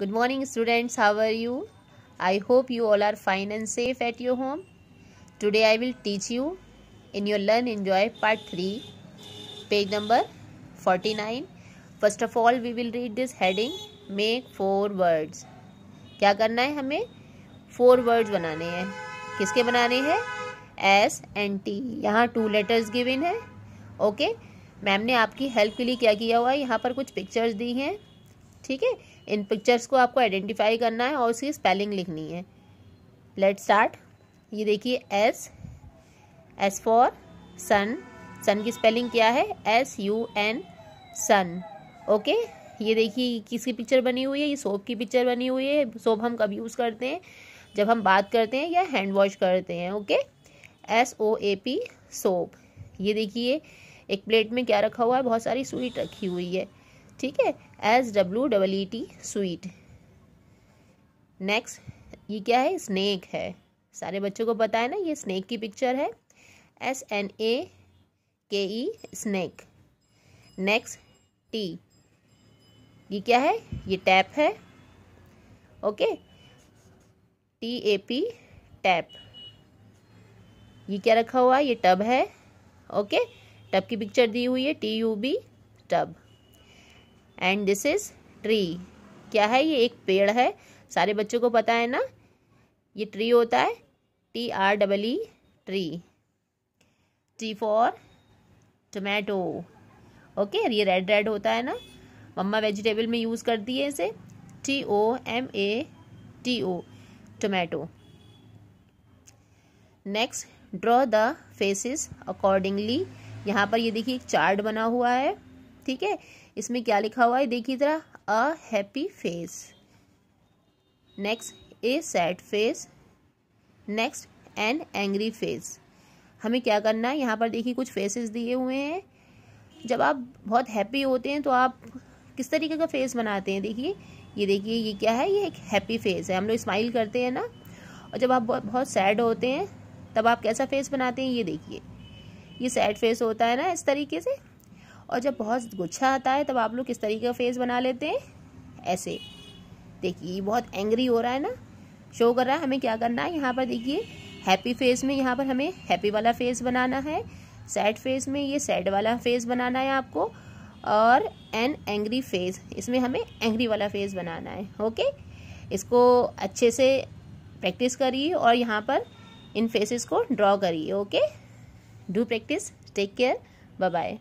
Good morning students, how are you? I hope you all are fine and safe at your home. Today I will teach you in your Learn Enjoy Part 3, page number 49. First of all we will read this heading, make four words. क्या करना है हमें four words बनाने हैं किसके बनाने हैं S and T यहाँ टू लेटर्स गिवन है ओके मैम ने आपकी हेल्प के लिए क्या किया हुआ है यहाँ पर कुछ पिक्चर्स दी हैं ठीक है इन पिक्चर्स को आपको आइडेंटिफाई करना है और उसकी स्पेलिंग लिखनी है लेट स्टार्ट ये देखिए S S for sun sun की स्पेलिंग क्या है S U N sun okay ये देखिए किसकी पिक्चर बनी हुई है ये सोप की पिक्चर बनी हुई है सोप हम कब यूज़ करते हैं जब हम बात करते हैं या हैंड वॉश करते हैं okay S O A P soap ये देखिए एक प्लेट में क्या रखा हुआ है बहुत सारी स्वीट रखी हुई है ठीक है S W double E T sweet next ये क्या है स्नेक है सारे बच्चों को पता है ना ये स्नेक की पिक्चर है एस एन ए के ई स्नेक नेक्स्ट टी ये क्या है ये टैप है okay T A P tap ये क्या रखा हुआ है ये टब है ओके टब की पिक्चर दी हुई है T U B tub and this is tree क्या है ये एक पेड़ है सारे बच्चों को पता है ना ये ट्री होता है T R double E tree T for tomato okay ये रेड रेड होता है ना मम्मा वेजिटेबल में यूज़ करती है इसे T O M A T O tomato next draw the faces accordingly यहाँ पर ये देखिए एक चार्ट बना हुआ है ठीक है इसमें क्या लिखा हुआ है देखिए ज़रा a happy face next a sad face next an angry face हमें क्या करना है यहाँ पर देखिए कुछ फेसेस दिए हुए हैं जब आप बहुत हैप्पी होते हैं तो आप किस तरीके का फेस बनाते हैं देखिए ये देखिए ये क्या है ये एक हैप्पी फेस है हम लोग स्माइल करते हैं ना और जब आप बहुत सैड होते हैं तब आप कैसा फेस बनाते हैं ये देखिए ये सैड फेस होता है ना इस तरीके से और जब बहुत गुच्छा आता है तब आप लोग किस तरीके का फेस बना लेते हैं ऐसे देखिए ये बहुत एंग्री हो रहा है ना शो कर रहा है हमें क्या करना है यहाँ पर देखिए हैप्पी फेस में यहाँ पर हमें हैप्पी वाला फेस बनाना है सैड फेस में ये सैड वाला फेस बनाना है आपको और एन एंग्री फेस इसमें हमें एंग्री वाला फेस बनाना है ओके इसको अच्छे से प्रैक्टिस करिए और यहाँ पर इन फेसेस को ड्रॉ करिए okay do practice take care bye bye